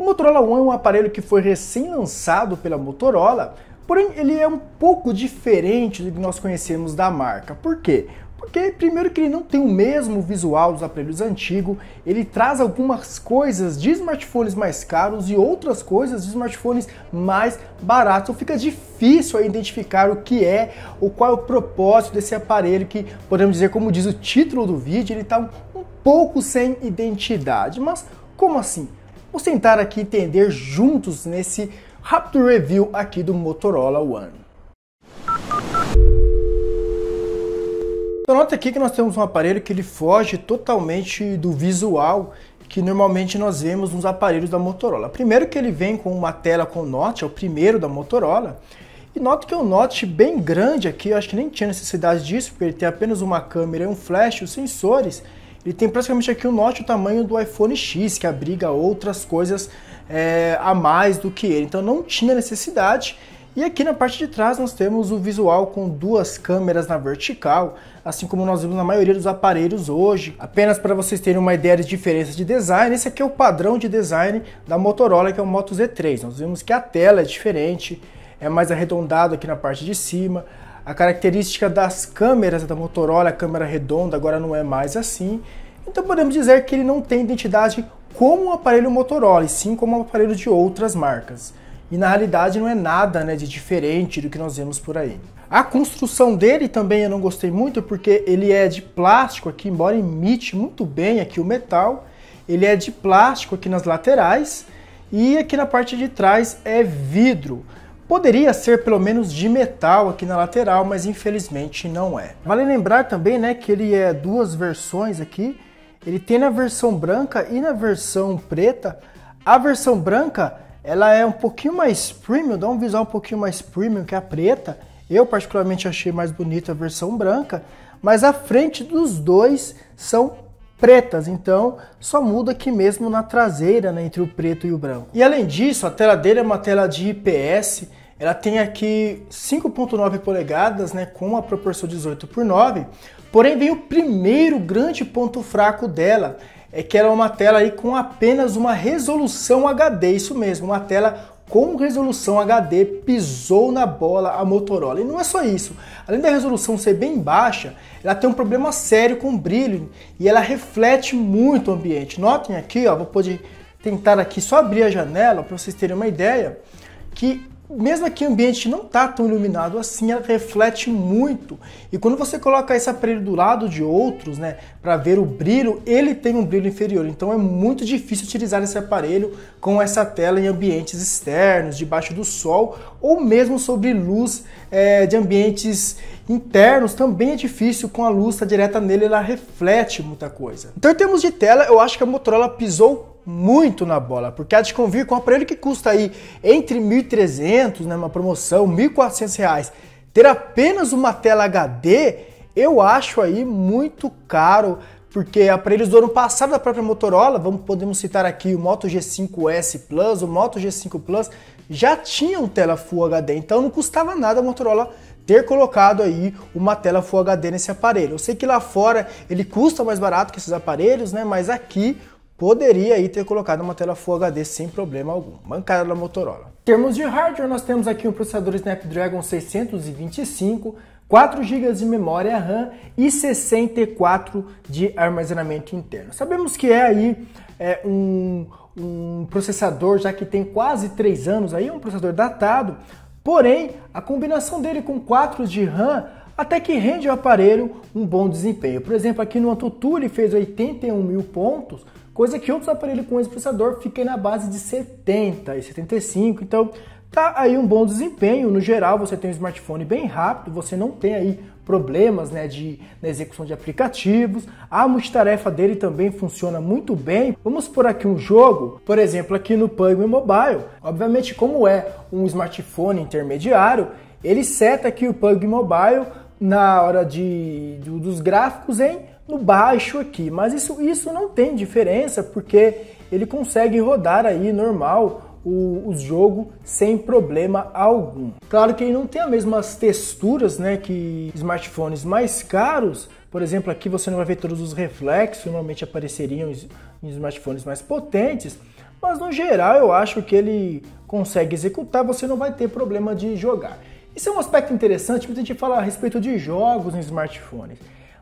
O Motorola One é um aparelho que foi recém-lançado pela Motorola, porém ele é um pouco diferente do que nós conhecemos da marca. Por quê? Porque primeiro que ele não tem o mesmo visual dos aparelhos antigos, ele traz algumas coisas de smartphones mais caros e outras coisas de smartphones mais baratos. Então fica difícil identificar o que é, o qual é o propósito desse aparelho que podemos dizer, como diz o título do vídeo, ele está um pouco sem identidade. Mas como assim? Vamos tentar aqui entender juntos nesse rápido review aqui do Motorola One. Então nota aqui que nós temos um aparelho que ele foge totalmente do visual que normalmente nós vemos nos aparelhos da Motorola. Primeiro que ele vem com uma tela com Note, é o primeiro da Motorola. E nota que é um Note bem grande aqui, eu acho que nem tinha necessidade disso, porque ele tem apenas uma câmera e um flash, os sensores ele tem praticamente aqui o norte o tamanho do iPhone X, que abriga outras coisas é, a mais do que ele. Então não tinha necessidade. E aqui na parte de trás nós temos o visual com duas câmeras na vertical, assim como nós vemos na maioria dos aparelhos hoje. Apenas para vocês terem uma ideia de diferença de design, esse aqui é o padrão de design da Motorola, que é o Moto Z3. Nós vemos que a tela é diferente, é mais arredondado aqui na parte de cima, a característica das câmeras da Motorola, a câmera redonda, agora não é mais assim. Então podemos dizer que ele não tem identidade como um aparelho Motorola, e sim como um aparelho de outras marcas. E na realidade não é nada né, de diferente do que nós vemos por aí. A construção dele também eu não gostei muito, porque ele é de plástico aqui, embora emite muito bem aqui o metal. Ele é de plástico aqui nas laterais e aqui na parte de trás é vidro. Poderia ser pelo menos de metal aqui na lateral, mas infelizmente não é. Vale lembrar também né, que ele é duas versões aqui. Ele tem na versão branca e na versão preta. A versão branca ela é um pouquinho mais premium, dá um visual um pouquinho mais premium que a preta. Eu particularmente achei mais bonita a versão branca, mas a frente dos dois são pretas, então só muda aqui mesmo na traseira, né, entre o preto e o branco. E além disso, a tela dele é uma tela de IPS, ela tem aqui 5.9 polegadas, né, com a proporção 18 por 9. Porém, vem o primeiro grande ponto fraco dela, é que ela é uma tela aí com apenas uma resolução HD, isso mesmo, uma tela com resolução HD pisou na bola a Motorola. E não é só isso. Além da resolução ser bem baixa, ela tem um problema sério com o brilho e ela reflete muito o ambiente. Notem aqui, ó, vou poder tentar aqui só abrir a janela para vocês terem uma ideia que mesmo aqui ambiente não está tão iluminado assim, ela reflete muito. E quando você coloca esse aparelho do lado de outros, né, para ver o brilho, ele tem um brilho inferior. Então é muito difícil utilizar esse aparelho com essa tela em ambientes externos, debaixo do sol, ou mesmo sobre luz é, de ambientes internos também é difícil com a luz tá direta nele, ela reflete muita coisa. Então em termos de tela, eu acho que a Motorola pisou muito na bola, porque a Desconvir com um aparelho que custa aí entre 1.300, né, uma promoção, 1.400 reais, ter apenas uma tela HD, eu acho aí muito caro, porque aparelhos do ano passado da própria Motorola, vamos podemos citar aqui o Moto G5S Plus, o Moto G5 Plus, já tinham tela Full HD, então não custava nada a Motorola ter colocado aí uma tela Full HD nesse aparelho. Eu sei que lá fora ele custa mais barato que esses aparelhos, né? Mas aqui poderia aí ter colocado uma tela Full HD sem problema algum. Mancada da Motorola. Em termos de hardware, nós temos aqui um processador Snapdragon 625, 4 GB de memória RAM e 64 de armazenamento interno. Sabemos que é aí é, um, um processador já que tem quase 3 anos aí, é um processador datado, porém a combinação dele com 4 de RAM até que rende o aparelho um bom desempenho. Por exemplo, aqui no Antutu ele fez 81 mil pontos, coisa que outros aparelhos com esse processador fica na base de 70 e 75. Então tá aí um bom desempenho. No geral, você tem um smartphone bem rápido, você não tem aí problemas né, de, na execução de aplicativos. A multitarefa dele também funciona muito bem. Vamos por aqui um jogo, por exemplo, aqui no PUBG Mobile. Obviamente, como é um smartphone intermediário, ele seta aqui o PUBG Mobile na hora de, dos gráficos em no baixo aqui, mas isso, isso não tem diferença porque ele consegue rodar aí normal o, o, jogo sem problema algum. Claro que ele não tem as mesmas texturas né, que smartphones mais caros. Por exemplo, aqui você não vai ver todos os reflexos que normalmente apareceriam em smartphones mais potentes, mas no geral eu acho que ele consegue executar, você não vai ter problema de jogar. Isso é um aspecto interessante, muita gente fala a respeito de jogos em smartphones.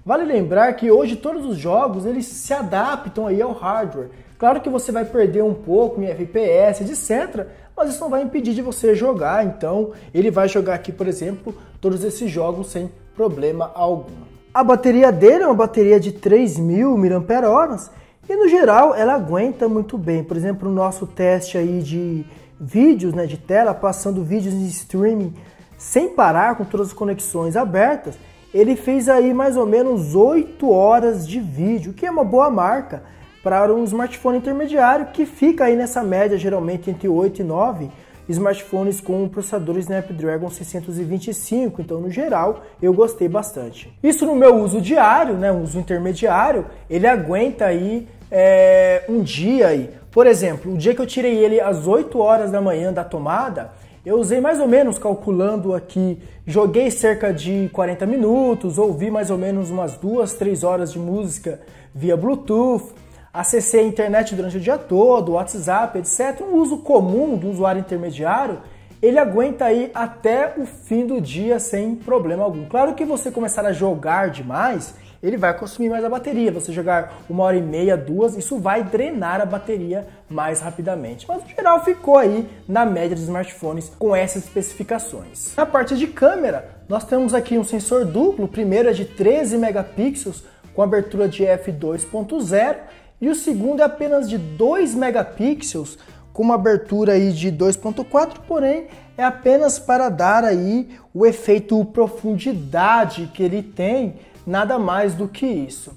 Vale lembrar que hoje todos os jogos eles se adaptam aí ao hardware. Claro que você vai perder um pouco em FPS, etc, mas isso não vai impedir de você jogar. Então, ele vai jogar aqui, por exemplo, todos esses jogos sem problema algum. A bateria dele é uma bateria de 3.000 mAh e no geral ela aguenta muito bem. Por exemplo, o nosso teste aí de vídeos, né, de tela, passando vídeos de streaming sem parar, com todas as conexões abertas, ele fez aí mais ou menos 8 horas de vídeo, que é uma boa marca para um smartphone intermediário que fica aí nessa média geralmente entre 8 e 9 smartphones com processador Snapdragon 625, então no geral eu gostei bastante. Isso no meu uso diário, né, uso intermediário, ele aguenta aí é, um dia aí. Por exemplo, o dia que eu tirei ele às 8 horas da manhã da tomada, eu usei mais ou menos calculando aqui, joguei cerca de 40 minutos, ouvi mais ou menos umas duas, três horas de música via Bluetooth, acessei a internet durante o dia todo, WhatsApp, etc. Um uso comum do usuário intermediário, ele aguenta aí até o fim do dia sem problema algum. Claro que você começar a jogar demais, ele vai consumir mais a bateria. Você jogar uma hora e meia, duas, isso vai drenar a bateria mais rapidamente. Mas no geral ficou aí na média dos smartphones com essas especificações. Na parte de câmera, nós temos aqui um sensor duplo, o primeiro é de 13 megapixels com abertura de f2.0 e o segundo é apenas de 2 megapixels com uma abertura aí de 2.4, porém é apenas para dar aí o efeito profundidade que ele tem nada mais do que isso.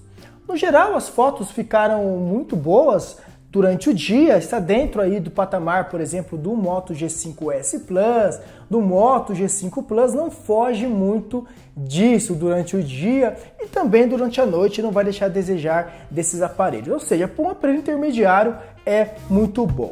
No geral, as fotos ficaram muito boas durante o dia, está dentro aí do patamar, por exemplo, do Moto G5S Plus, do Moto G5 Plus, não foge muito disso durante o dia e também durante a noite, não vai deixar a desejar desses aparelhos. Ou seja, para um aparelho intermediário é muito bom.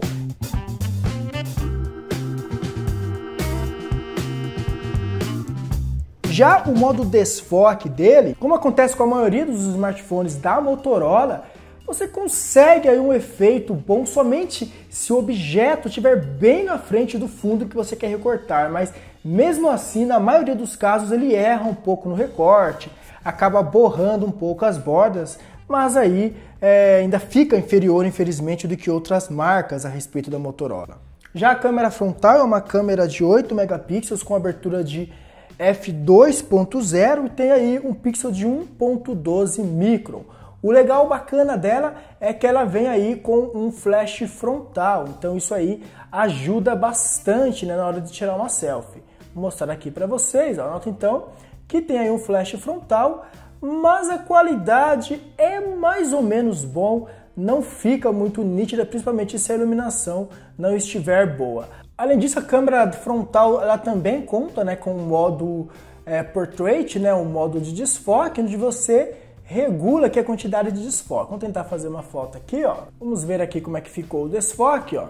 Já o modo desfoque dele, como acontece com a maioria dos smartphones da Motorola, você consegue aí um efeito bom somente se o objeto estiver bem na frente do fundo que você quer recortar, mas mesmo assim, na maioria dos casos ele erra um pouco no recorte, acaba borrando um pouco as bordas, mas aí é, ainda fica inferior, infelizmente, do que outras marcas a respeito da Motorola. Já a câmera frontal é uma câmera de 8 megapixels com abertura de f2.0 e tem aí um pixel de 1.12 micron. O legal bacana dela é que ela vem aí com um flash frontal, então isso aí ajuda bastante né, na hora de tirar uma selfie. Vou mostrar aqui para vocês, ó, nota então que tem aí um flash frontal, mas a qualidade é mais ou menos bom, não fica muito nítida, principalmente se a iluminação não estiver boa. Além disso, a câmera frontal ela também conta né, com o modo é, portrait, né, o modo de desfoque, onde você regula aqui a quantidade de desfoque. Vamos tentar fazer uma foto aqui, ó. Vamos ver aqui como é que ficou o desfoque, ó.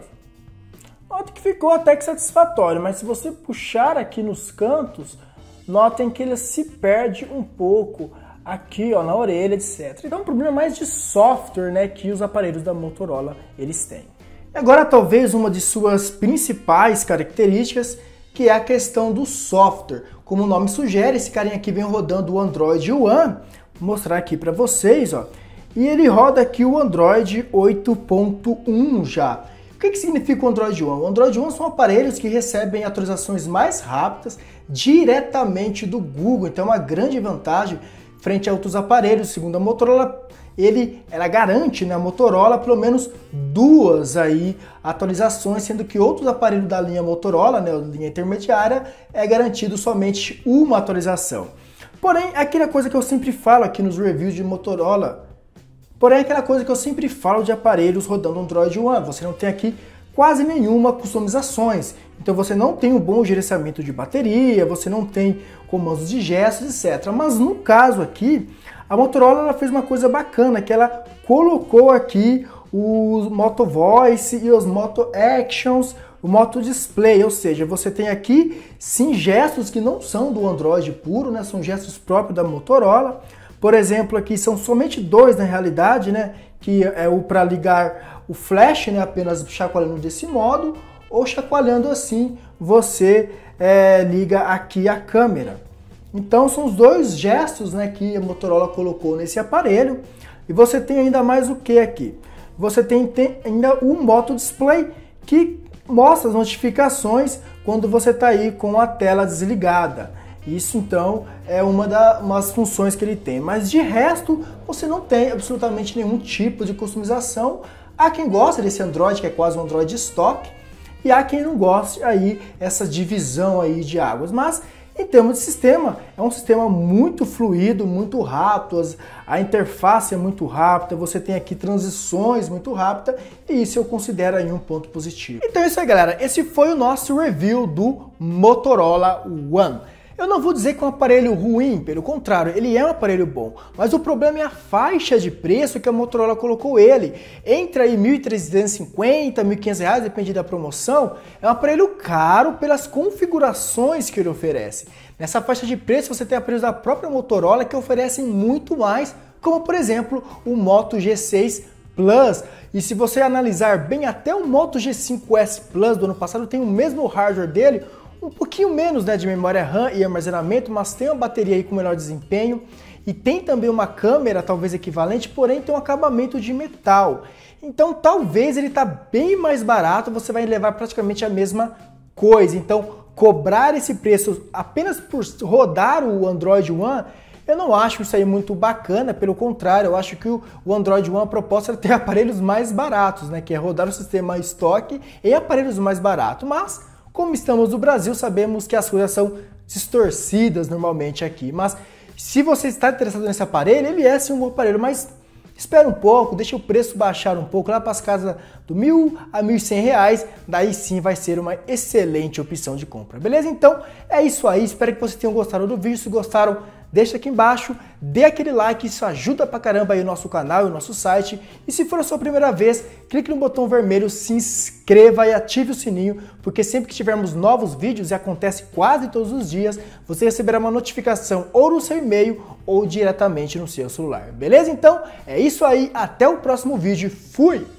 Nota que ficou até que satisfatório, mas se você puxar aqui nos cantos, notem que ele se perde um pouco aqui, ó, na orelha, etc. Então, é um problema mais de software, né, que os aparelhos da Motorola eles têm. Agora, talvez uma de suas principais características, que é a questão do software. Como o nome sugere, esse carinha aqui vem rodando o Android One, vou mostrar aqui para vocês, ó. E ele roda aqui o Android 8.1 já. O que, que significa o Android One? O Android One são aparelhos que recebem atualizações mais rápidas diretamente do Google, então é uma grande vantagem frente a outros aparelhos, segundo a Motorola ele, ela garante na né, Motorola pelo menos duas aí atualizações, sendo que outros aparelhos da linha Motorola, né, linha intermediária, é garantido somente uma atualização. Porém, é aquela coisa que eu sempre falo aqui nos reviews de Motorola, porém é aquela coisa que eu sempre falo de aparelhos rodando Android One, você não tem aqui quase nenhuma customizações. Então você não tem um bom gerenciamento de bateria, você não tem comandos de gestos, etc. Mas no caso aqui, a Motorola fez uma coisa bacana, que ela colocou aqui os Moto Voice e os Moto Actions, o Moto Display, ou seja, você tem aqui sim gestos que não são do Android puro, né? São gestos próprios da Motorola. Por exemplo, aqui são somente dois na realidade, né? Que é o para ligar o flash, né? Apenas chacoalhando desse modo ou chacoalhando assim, você é, liga aqui a câmera. Então são os dois gestos né, que a Motorola colocou nesse aparelho. E você tem ainda mais o que aqui? Você tem, tem ainda o um Moto Display que mostra as notificações quando você está aí com a tela desligada. Isso então é uma das funções que ele tem. Mas de resto, você não tem absolutamente nenhum tipo de customização. Há quem gosta desse Android, que é quase um Android stock e há quem não goste aí essa divisão aí de águas. Mas em termos de sistema, é um sistema muito fluido, muito rápido, a interface é muito rápida, você tem aqui transições muito rápida e isso eu considero aí um ponto positivo. Então é isso aí galera, esse foi o nosso review do Motorola One. Eu não vou dizer que é um aparelho ruim, pelo contrário, ele é um aparelho bom, mas o problema é a faixa de preço que a Motorola colocou ele. Entre aí 1.350, 1.500 reais, depende da promoção, é um aparelho caro pelas configurações que ele oferece. Nessa faixa de preço você tem aparelhos da própria Motorola que oferecem muito mais, como por exemplo o Moto G6 Plus. E se você analisar bem, até o Moto G5S Plus do ano passado tem o mesmo hardware dele, um pouquinho menos né, de memória RAM e armazenamento, mas tem uma bateria aí com melhor desempenho e tem também uma câmera talvez equivalente, porém tem um acabamento de metal. Então talvez ele está bem mais barato, você vai levar praticamente a mesma coisa. Então cobrar esse preço apenas por rodar o Android One eu não acho isso aí muito bacana, pelo contrário, eu acho que o Android One, a proposta era é ter aparelhos mais baratos, né? Que é rodar o sistema estoque em aparelhos mais baratos. Mas como estamos no Brasil, sabemos que as coisas são distorcidas normalmente aqui, mas se você está interessado nesse aparelho, ele é sim um bom aparelho, mas espera um pouco, deixa o preço baixar um pouco, lá para as casas do mil a mil e reais, daí sim vai ser uma excelente opção de compra, beleza? Então é isso aí, espero que vocês tenham gostado do vídeo, se gostaram deixa aqui embaixo, dê aquele like, isso ajuda pra caramba aí o nosso canal e o nosso site. E se for a sua primeira vez, clique no botão vermelho, se inscreva e ative o sininho, porque sempre que tivermos novos vídeos, e acontece quase todos os dias, você receberá uma notificação ou no seu e-mail ou diretamente no seu celular. Beleza? Então é isso aí, até o próximo vídeo. Fui!